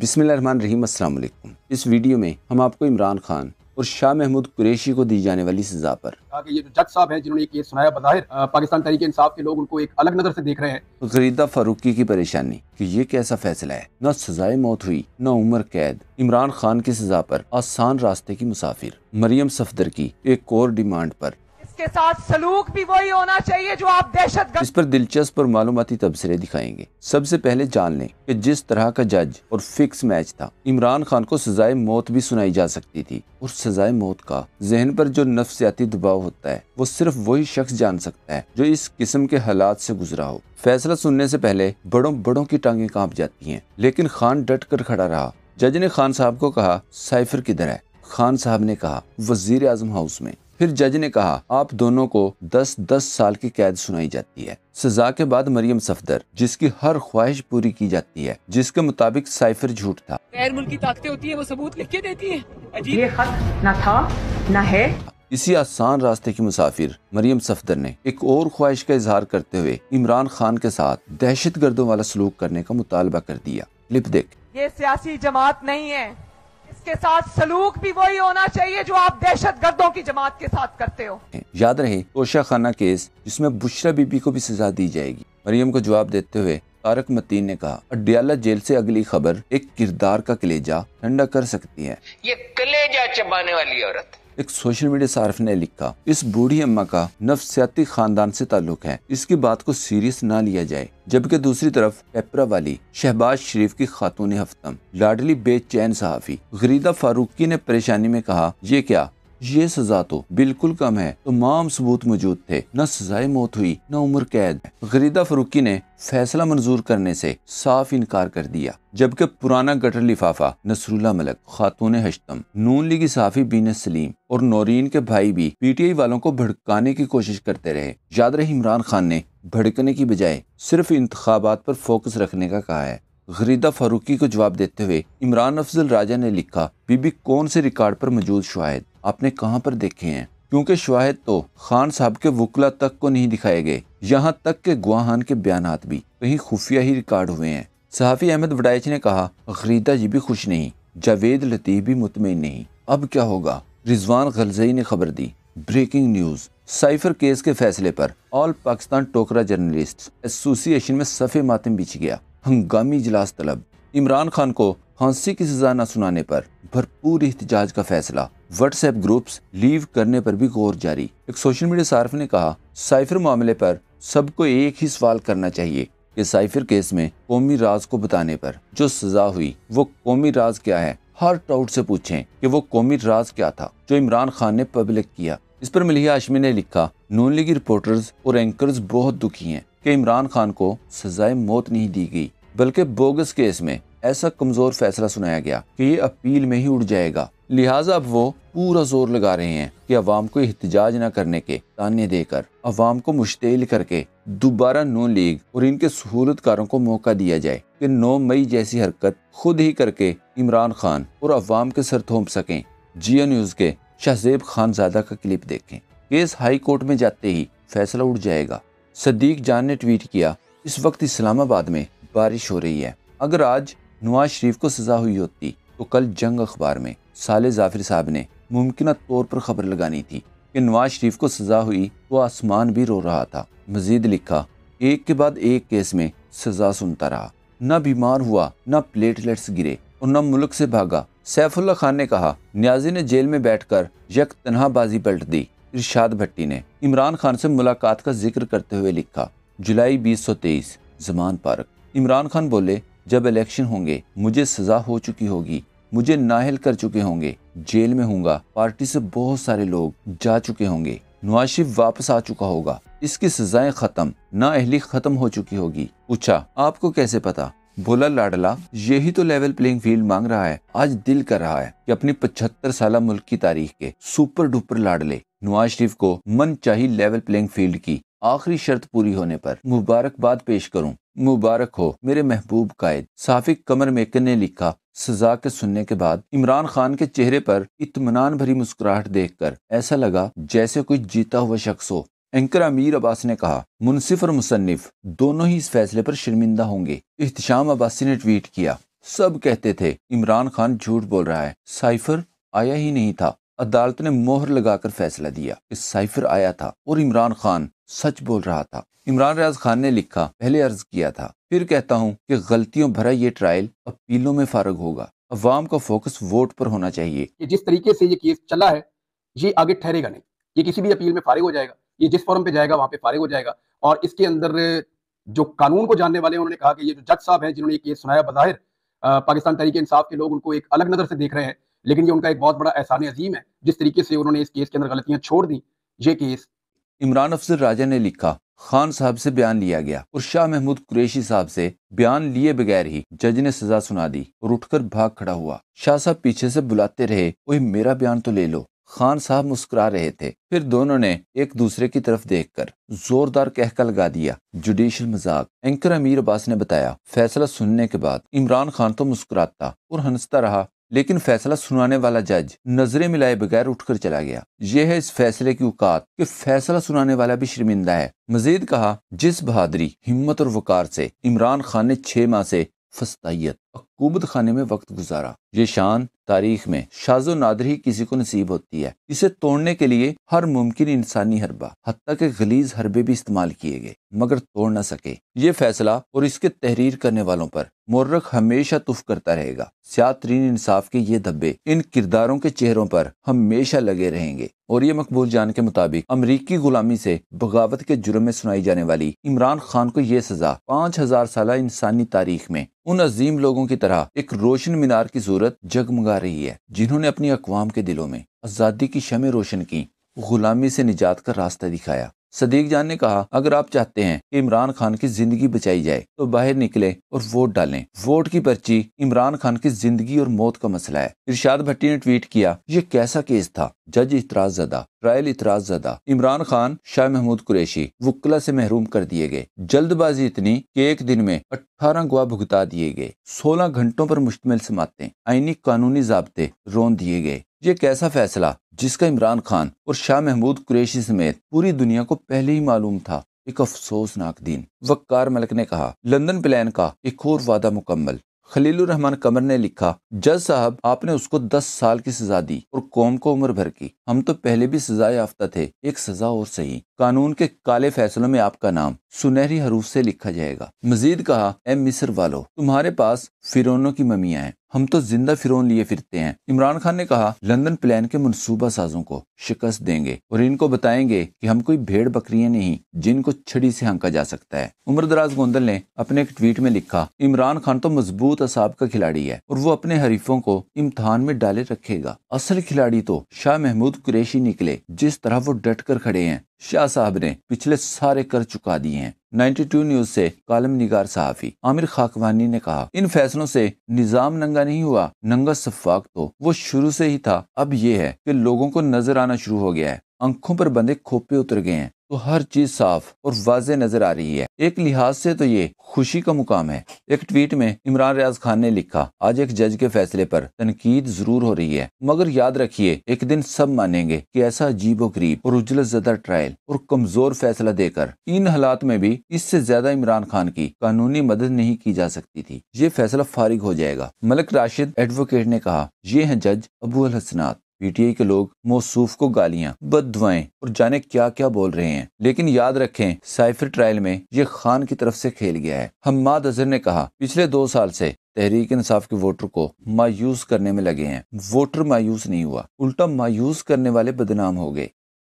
बिसमीम अल्लाम इस वीडियो में हम आपको इमरान खान और शाह महमूद कुरेशी को दी जाने वाली सजा पर ये जो जज साहब हैं जिन्होंने केस सुनाया बजाहिर पाकिस्तान तरीके इंसाफ के लोग उनको एक अलग नजर से देख रहे हैं तो फारूकी की परेशानी कि ये कैसा फैसला है न सजाए मौत हुई न उम्र कैद इमरान खान की सजा पर आसान रास्ते की मुसाफिर मरियम सफदर की एक और डिमांड पर उसके साथ सलूक भी वही होना चाहिए जो आप दहशत इस पर दिलचस्प और मालूमती तबसरे दिखाएंगे सबसे पहले जान लें कि जिस तरह का जज और फिक्स मैच था इमरान खान को सजाए मौत भी सुनाई जा सकती थी और सजाए मौत का जहन पर जो नफ्सियाती दबाव होता है वो सिर्फ वही शख्स जान सकता है जो इस किस्म के हालात से गुजरा हो फैसला सुनने से पहले बड़ों बड़ों की टांगे कांप जाती हैं लेकिन खान डट कर खड़ा रहा जज ने खान साहब को कहा साइफर किधर है खान साहब ने कहा वजीर आजम हाउस में फिर जज ने कहा आप दोनों को 10-10 साल की कैद सुनाई जाती है सजा के बाद मरियम सफदर जिसकी हर ख्वाहिश पूरी की जाती है जिसके मुताबिक साइफर झूठ था गैर मुल्की ताकतें होती है वो सबूत लिख के देती है अजीब ये खत ना था ना है इसी आसान रास्ते की मुसाफिर मरियम सफदर ने एक और ख्वाहिश का इजहार करते हुए इमरान खान के साथ दहशत गर्दों वाला सलूक करने का मुतालबा कर दिया लिप देख ये सियासी जमात नहीं है उसके साथ सलूक भी वही होना चाहिए जो आप दहशत गर्दों की जमात के साथ करते हो याद रहे तोशा खाना केस जिसमें बुशरा बीबी को भी सजा दी जाएगी मरियम को जवाब देते हुए तारक मतीन ने कहा अड्याला जेल से अगली खबर एक किरदार का कलेजा ठंडा कर सकती है ये कलेजा चबाने वाली औरत एक सोशल मीडिया सार्फ ने लिखा इस बूढ़ी अम्मा का नफसियाती खानदान से ताल्लुक है इसकी बात को सीरियस ना लिया जाए जबकि दूसरी तरफ पेपरा वाली शहबाज शरीफ की खातून हफ्तम लाडली बेचैन सहाफ़ी गरीदा फारूकी ने परेशानी में कहा ये क्या ये सजा तो बिल्कुल कम है तमाम सबूत मौजूद थे न सजाए मौत हुई न उम्र कैद गरीदा फरूकी ने फैसला मंजूर करने से साफ इनकार कर दिया जबकि पुराना गटर लिफाफा नसरुल्ला मलक खातून हशतम नून लीग साफी बीन सलीम और नौरीन के भाई भी पीटीआई वालों को भड़काने की कोशिश करते रहे याद रहे इमरान खान ने भड़कने की बजाय सिर्फ इंतबात पर फोकस रखने का कहा है गरीदा फारूकी को जवाब देते हुए इमरान अफजल राजा ने लिखा बीबी कौन से रिकॉर्ड पर मौजूद शवाहद आपने कहाँ पर देखे हैं क्योंकि शवाहद तो खान साहब के वकला तक को नहीं दिखाए गए यहाँ तक के गुआहान के बयान भी कहीं खुफिया ही रिकॉर्ड हुए हैं सहाफ़ी अहमद वडाइच ने कहा खरीदा जी भी खुश नहीं जावेद लतीफ़ भी मुतमिन नहीं अब क्या होगा रिजवान गलजई ने खबर दी ब्रेकिंग न्यूज़ साइफर केस के फैसले पर ऑल पाकिस्तान टोकरा जर्नलिस्ट एसोसिएशन में सफ़े मातम बिछ गया हंगामी इजलास तलब इमरान खान को फांसी की सजा न सुनाने पर भरपूर एहतजाज का फैसला व्हाट्सएप ग्रुप्स लीव करने पर भी गौर जारी एक सोशल मीडिया सार्फ ने कहा साइफर मामले पर सबको एक ही सवाल करना चाहिए कि साइफर केस में कौमी राज को बताने पर जो सजा हुई वो कौमी राज क्या है हर टाउट से पूछें कि वो कौमी राज क्या था जो इमरान खान ने पब्लिक किया इस पर मलिया आशमी ने लिखा नून लीग रिपोर्टर्स और एंकर्स बहुत दुखी हैं कि इमरान खान को सजाए मौत नहीं दी गई बल्कि बोगस केस में ऐसा कमजोर फैसला सुनाया गया कि ये अपील में ही उड़ जाएगा लिहाजा अब वो पूरा जोर लगा रहे हैं कि अवाम को एहतजाज न करने के ताने देकर अवाम को मुश्तेल करके दोबारा नो लीग और इनके सहूलत कारों को मौका दिया जाए कि नौ मई जैसी हरकत खुद ही करके इमरान खान और अवाम के सर थोप सके जियो न्यूज के शहजेब खान ज्यादा का क्लिप देखे केस हाई कोर्ट में जाते ही फैसला उठ जाएगा सदीक जान ने ट्वीट किया इस वक्त इस्लामाबाद में बारिश हो रही है अगर आज नवाज शरीफ को सजा हुई होती तो कल जंग अखबार में साले जाफिर साहब ने मुमकिन तौर पर खबर लगानी थी कि नवाज शरीफ को सजा हुई तो आसमान भी रो रहा था मजीद लिखा एक के बाद एक केस में सजा सुनता रहा न बीमार हुआ न प्लेटलेट्स गिरे और न मुल्क से भागा सैफुल्ला खान ने कहा न्याजी ने जेल में बैठकर यक तनहाबाजी पलट दी इरशाद भट्टी ने इमरान खान से मुलाकात का जिक्र करते हुए लिखा जुलाई 2023 जमान पार्क इमरान खान बोले जब इलेक्शन होंगे मुझे सजा हो चुकी होगी मुझे नाहल कर चुके होंगे जेल में होंगे पार्टी से बहुत सारे लोग जा चुके होंगे नवाज शरीफ वापस आ चुका होगा इसकी सजाएं खत्म ना अहली खत्म हो चुकी होगी पूछा आपको कैसे पता बोला लाडला यही तो लेवल प्लेइंग फील्ड मांग रहा है आज दिल कर रहा है कि अपनी पचहत्तर साल मुल्क की तारीख के सुपर डुपर लाडले नवाज शरीफ को मन चाहिए लेवल प्लेइंग फील्ड की आखिरी शर्त पूरी होने पर मुबारकबाद पेश करूं मुबारक हो मेरे महबूब कायद साफिक कमर मेकर ने लिखा सजा के सुनने के बाद इमरान खान के चेहरे पर इतमान भरी मुस्कुराहट देखकर ऐसा लगा जैसे कोई जीता हुआ शख्स हो एंकर अमीर अब्बास ने कहा मुनसिफ और मुसनफ दोनों ही इस फैसले पर शर्मिंदा होंगे इहतशाम अब्बासी ने ट्वीट किया सब कहते थे इमरान खान झूठ बोल रहा है साइफर आया ही नहीं था अदालत ने मोहर लगाकर फैसला दिया कि साइफर आया था और इमरान खान सच बोल रहा था इमरान रियाज खान ने लिखा पहले अर्ज किया था फिर कहता हूँ कि गलतियों भरा ये ट्रायल अपीलों में फारग होगा अवाम का फोकस वोट पर होना चाहिए जिस तरीके से ये केस चला है ये आगे ठहरेगा नहीं ये किसी भी अपील में फारिग हो जाएगा ये जिस फॉर्म पे जाएगा वहाँ पे फारिग हो जाएगा और इसके अंदर जो कानून को जानने वाले उन्होंने कहा कि ये जो जज साहब है जिन्होंने ये केस सुनाया बाहिर पाकिस्तान तरीके इंसाफ के लोग उनको एक अलग नज़र से देख रहे हैं लेकिन ये उनका एक बहुत बड़ा एहसान अजीम है जिस तरीके से उन्होंने इस केस के अंदर गलतियां छोड़ दी ये केस इमरान अफसर राजा ने लिखा खान साहब से बयान लिया गया और शाह महमूद कुरेशी साहब से बयान लिए बगैर ही जज ने सजा सुना दी और उठकर भाग खड़ा हुआ शाह साहब पीछे से बुलाते रहे कोई मेरा बयान तो ले लो खान साहब मुस्कुरा रहे थे फिर दोनों ने एक दूसरे की तरफ देखकर जोरदार कहका लगा दिया जुडिशियल मजाक एंकर अमीर अब्बास ने बताया फैसला सुनने के बाद इमरान खान तो मुस्कुराता और हंसता रहा लेकिन फैसला सुनाने वाला जज नजरे मिलाए बगैर उठकर चला गया यह है इस फैसले की औकात कि फैसला सुनाने वाला भी शर्मिंदा है मजीद कहा जिस बहादरी हिम्मत और वकार से इमरान खान ने छह माह से फस्तायत अकूमत खाने में वक्त गुजारा ये शान तारीख में शाजो नादर ही किसी को नसीब होती है इसे तोड़ने के लिए हर मुमकिन इंसानी हरबा हती के गलीज हरबे भी इस्तेमाल किए गए मगर तोड़ न सके ये फैसला और इसके तहरीर करने वालों पर मोर्रख हमेशा तुफ करता रहेगा तरीन इंसाफ के ये धब्बे इन किरदारों के चेहरों पर हमेशा लगे रहेंगे और ये मकबूल जान के मुताबिक अमरीकी गुलामी से बगावत के जुर्म में सुनाई जाने वाली इमरान खान को ये सजा पाँच हजार साल इंसानी तारीख में उन अजीम लोगों की तरह एक रोशन मीनार की जरूरत जगमगा रही है जिन्होंने अपनी अकवाम के दिलों में आज़ादी की शमें रोशन की गुलामी से निजात का रास्ता दिखाया सदीक जान ने कहा अगर आप चाहते हैं कि इमरान खान की जिंदगी बचाई जाए तो बाहर निकलें और वोट डालें वोट की पर्ची इमरान खान की जिंदगी और मौत का मसला है इरशाद भट्टी ने ट्वीट किया ये कैसा केस था जज इतराज ज्यादा ट्रायल इतराज ज्यादा इमरान खान शाह महमूद कुरैशी वकला से महरूम कर दिए गए जल्दबाजी इतनी कि एक दिन में अठारह गुआ भुगता दिए गए सोलह घंटों पर मुश्तमिल समाते आईनी कानूनी जबते रोन दिए गए ये एक ऐसा फैसला जिसका इमरान खान और शाह महमूद कुरेशी समेत पूरी दुनिया को पहले ही मालूम था एक अफसोसनाक दिन वक्कार मलिक ने कहा लंदन प्लान का एक और वादा मुकम्मल खलील रहमान कमर ने लिखा जज साहब आपने उसको दस साल की सजा दी और कौम को उम्र भर की हम तो पहले भी सजा याफ्ता थे एक सजा और सही कानून के काले फैसलों में आपका नाम सुनहरी हरूफ से लिखा जाएगा मजीद कहा ए मिस्र वालो तुम्हारे पास फिरोनों की ममियाँ हैं हम तो जिंदा फिरौन लिए फिरते हैं इमरान खान ने कहा लंदन प्लान के मनसूबा साजों को शिकस्त देंगे और इनको बताएंगे कि हम कोई भेड़ बकरियां नहीं जिनको छड़ी से हंका जा सकता है उम्र दराज गोंदल ने अपने एक ट्वीट में लिखा इमरान खान तो मजबूत असाब का खिलाड़ी है और वो अपने हरीफों को इम्तहान में डाले रखेगा असल खिलाड़ी तो शाह महमूद कुरेशी निकले जिस तरह वो डट कर खड़े हैं शाह साहब ने पिछले सारे कर चुका दिए हैं 92 न्यूज से कालम निगार सहाफी आमिर खाकवानी ने कहा इन फैसलों से निजाम नंगा नहीं हुआ नंगा शफाक तो वो शुरू से ही था अब ये है कि लोगों को नजर आना शुरू हो गया है आंखों पर बंदे खोपे उतर गए हैं तो हर चीज साफ और वाज नजर आ रही है एक लिहाज से तो ये खुशी का मुकाम है एक ट्वीट में इमरान रियाज खान ने लिखा आज एक जज के फैसले पर तनकीद जरूर हो रही है मगर याद रखिए एक दिन सब मानेंगे कि ऐसा अजीब गरीब और उजलत जदा ट्रायल और कमजोर फैसला देकर इन हालात में भी इससे ज्यादा इमरान खान की कानूनी मदद नहीं की जा सकती थी ये फैसला फारिग हो जाएगा मलिक राशिद एडवोकेट ने कहा ये है जज अबू अल हसनात पीटीआई के लोग मौसूफ को गालियां बद और जाने क्या क्या बोल रहे हैं लेकिन याद रखें साइफर ट्रायल में ये खान की तरफ से खेल गया है हम्माद अजहर ने कहा पिछले दो साल से तहरीक इंसाफ के वोटर को मायूस करने में लगे हैं वोटर मायूस नहीं हुआ उल्टा मायूस करने वाले बदनाम हो गए